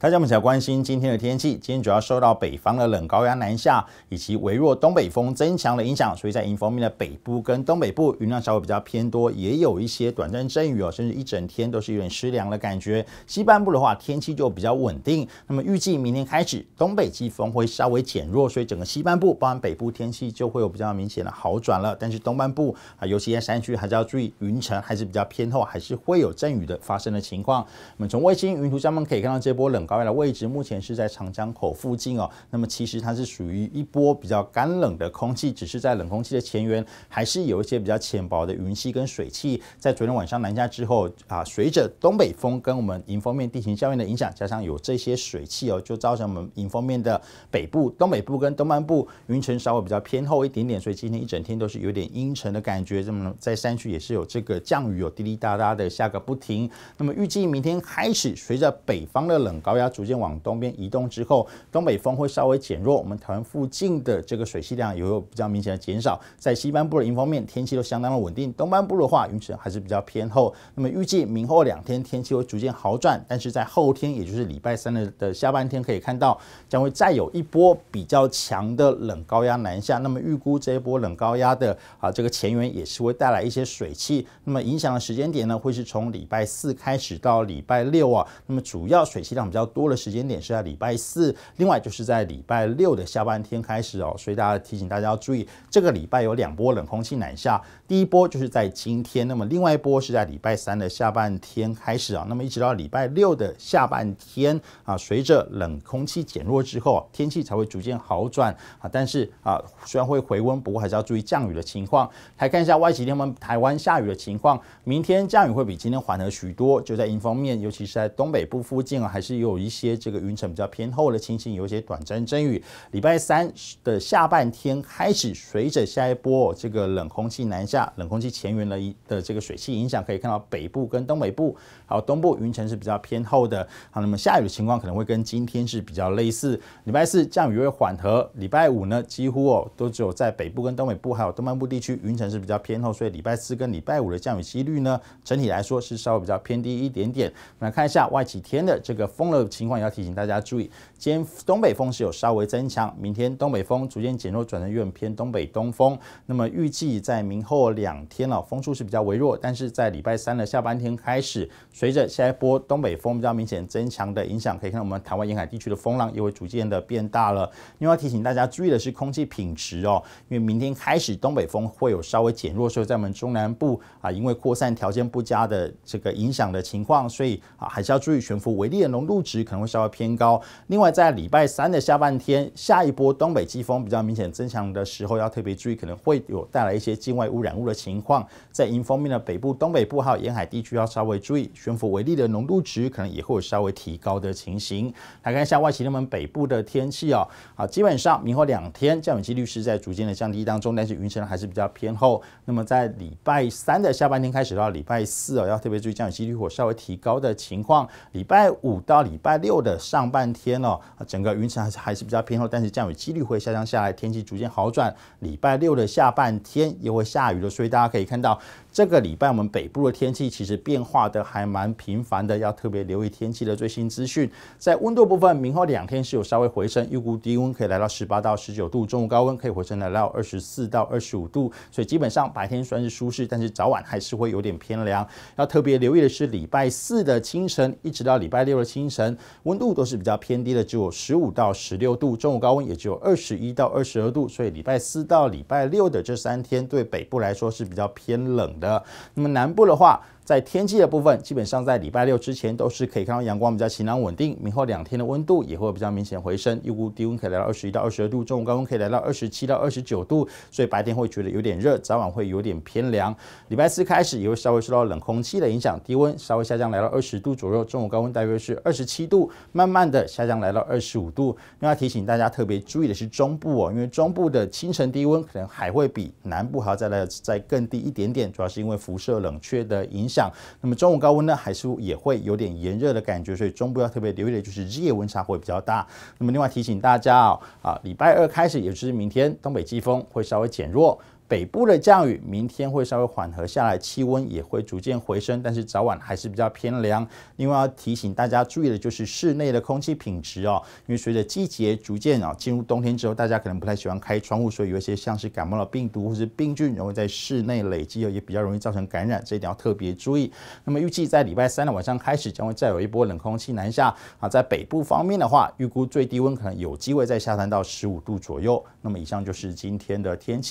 大家目前关心今天的天气。今天主要受到北方的冷高压南下以及微弱东北风增强的影响，所以在迎风面的北部跟东北部云量稍微比较偏多，也有一些短暂阵雨哦，甚至一整天都是有点湿凉的感觉。西半部的话，天气就比较稳定。那么预计明天开始，东北季风会稍微减弱，所以整个西半部，包含北部天气就会有比较明显的好转了。但是东半部啊，尤其在山区还是要注意，云层还是比较偏厚，还是会有阵雨的发生的情况。我们从卫星云图上面可以看到，这波冷高压的位置目前是在长江口附近哦。那么其实它是属于一波比较干冷的空气，只是在冷空气的前缘，还是有一些比较浅薄的云系跟水汽。在昨天晚上南下之后，啊，随着东北风跟我们迎风面地形效应的影响，加上有这些水汽哦，就造成我们迎风面的北部、东北部跟东南部云层稍微比较偏厚一点点，所以今天一整天都是有点阴沉的感觉。那么在山区也是有这个降雨，有滴滴答答的下个不停。那么预计明天开始，随着北方的冷高压。它逐渐往东边移动之后，东北风会稍微减弱，我们台湾附近的这个水汽量也有比较明显的减少。在西半部的云风面天气都相当的稳定，东半部的话云层还是比较偏厚。那么预计明后两天天气会逐渐好转，但是在后天，也就是礼拜三的的下半天，可以看到将会再有一波比较强的冷高压南下。那么预估这一波冷高压的啊这个前缘也是会带来一些水汽。那么影响的时间点呢，会是从礼拜四开始到礼拜六啊。那么主要水汽量比较。多的时间点是在礼拜四，另外就是在礼拜六的下半天开始哦，所以大家提醒大家要注意，这个礼拜有两波冷空气南下，第一波就是在今天，那么另外一波是在礼拜三的下半天开始啊，那么一直到礼拜六的下半天啊，随着冷空气减弱之后，天气才会逐渐好转啊，但是啊，虽然会回温，不过还是要注意降雨的情况。来看一下外几天们台湾下雨的情况，明天降雨会比今天缓和许多，就在迎风面，尤其是在东北部附近啊，还是有。一些这个云层比较偏厚的情形，有一些短暂阵雨。礼拜三的下半天开始，随着下一波这个冷空气南下，冷空气前缘的一的这个水汽影响，可以看到北部跟东北部，还有东部云层是比较偏厚的。好，那么下雨的情况可能会跟今天是比较类似。礼拜四降雨会缓和，礼拜五呢几乎哦都只有在北部跟东北部，还有东南部地区云层是比较偏厚，所以礼拜四跟礼拜五的降雨几率呢，整体来说是稍微比较偏低一点点。我们来看一下外几天的这个风了。情况也要提醒大家注意，今天东北风是有稍微增强，明天东北风逐渐减弱，转成有点偏东北东风。那么预计在明后两天了，风速是比较微弱，但是在礼拜三的下半天开始，随着下一波东北风比较明显增强的影响，可以看到我们台湾沿海地区的风浪也会逐渐的变大了。另外提醒大家注意的是空气品质哦，因为明天开始东北风会有稍微减弱，所以在我们中南部啊，因为扩散条件不佳的这个影响的情况，所以啊，还是要注意悬浮微粒的浓度。值可能会稍微偏高。另外，在礼拜三的下半天，下一波东北季风比较明显增强的时候，要特别注意，可能会有带来一些境外污染物的情况。在迎风面的北部、东北部还有沿海地区，要稍微注意悬浮微粒的浓度值，可能也会有稍微提高的情形。来看一下外企，他们北部的天气哦。好，基本上明后两天降雨几率是在逐渐的降低当中，但是云层还是比较偏厚。那么在礼拜三的下半天开始到礼拜四哦，要特别注意降雨几率或稍微提高的情况。礼拜五到礼拜礼拜六的上半天哦，整个云层还是还是比较偏厚，但是降雨几率会下降下来，天气逐渐好转。礼拜六的下半天又会下雨了，所以大家可以看到。这个礼拜我们北部的天气其实变化的还蛮频繁的，要特别留意天气的最新资讯。在温度部分，明后两天是有稍微回升，预估低温可以来到十八到十九度，中午高温可以回升来到二十四到二十五度，所以基本上白天虽然是舒适，但是早晚还是会有点偏凉。要特别留意的是，礼拜四的清晨一直到礼拜六的清晨，温度都是比较偏低的，只有十五到十六度，中午高温也只有二十一到二十二度，所以礼拜四到礼拜六的这三天，对北部来说是比较偏冷。的，那么南部的话。在天气的部分，基本上在礼拜六之前都是可以看到阳光比较晴朗稳定，明后两天的温度也会比较明显回升，预估低温可以来到二十一到二十二度，中午高温可以来到二十七到二十九度，所以白天会觉得有点热，早晚会有点偏凉。礼拜四开始也会稍微受到冷空气的影响，低温稍微下降来到二十度左右，中午高温大约是二十七度，慢慢的下降来到二十五度。另外提醒大家特别注意的是中部哦，因为中部的清晨低温可能还会比南部还要再来再更低一点点，主要是因为辐射冷却的影响。那么中午高温呢，还是也会有点炎热的感觉，所以中部要特别留意的就是日夜温差会比较大。那么另外提醒大家哦，啊，礼拜二开始，也就是明天，东北季风会稍微减弱。北部的降雨，明天会稍微缓和下来，气温也会逐渐回升，但是早晚还是比较偏凉。另外要提醒大家注意的就是室内的空气品质哦，因为随着季节逐渐啊进入冬天之后，大家可能不太喜欢开窗户，所以有一些像是感冒的病毒或是病菌容易在室内累积，哦，也比较容易造成感染，这一点要特别注意。那么预计在礼拜三的晚上开始，将会再有一波冷空气南下啊，在北部方面的话，预估最低温可能有机会再下探到十五度左右。那么以上就是今天的天气。